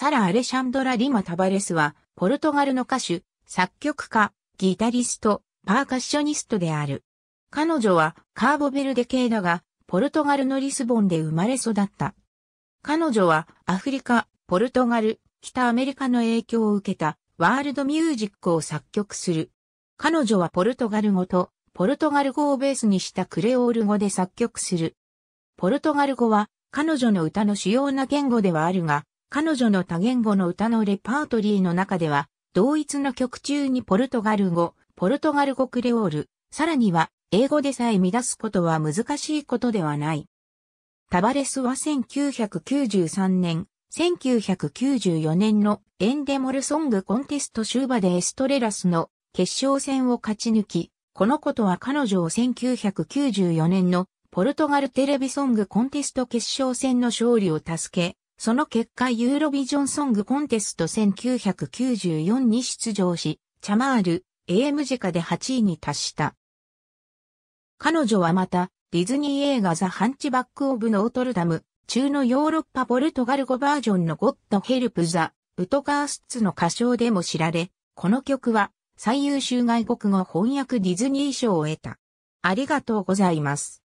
サラ・アレシャンドラ・リマ・タバレスは、ポルトガルの歌手、作曲家、ギタリスト、パーカッショニストである。彼女はカーボベルデ系だが、ポルトガルのリスボンで生まれ育った。彼女はアフリカ、ポルトガル、北アメリカの影響を受けたワールドミュージックを作曲する。彼女はポルトガル語とポルトガル語をベースにしたクレオール語で作曲する。ポルトガル語は彼女の歌の主要な言語ではあるが、彼女の多言語の歌のレパートリーの中では、同一の曲中にポルトガル語、ポルトガル語クレオール、さらには英語でさえ乱すことは難しいことではない。タバレスは1993年、1994年のエンデモルソングコンテスト終盤でエストレラスの決勝戦を勝ち抜き、このことは彼女を1994年のポルトガルテレビソングコンテスト決勝戦の勝利を助け、その結果ユーロビジョンソングコンテスト1994に出場し、チャマール、AM ジカで8位に達した。彼女はまた、ディズニー映画ザ・ハンチバック・オブ・ノートルダム、中のヨーロッパ・ポルトガル語バージョンのゴッド・ヘルプ・ザ・ウトカースツの歌唱でも知られ、この曲は最優秀外国語翻訳ディズニー賞を得た。ありがとうございます。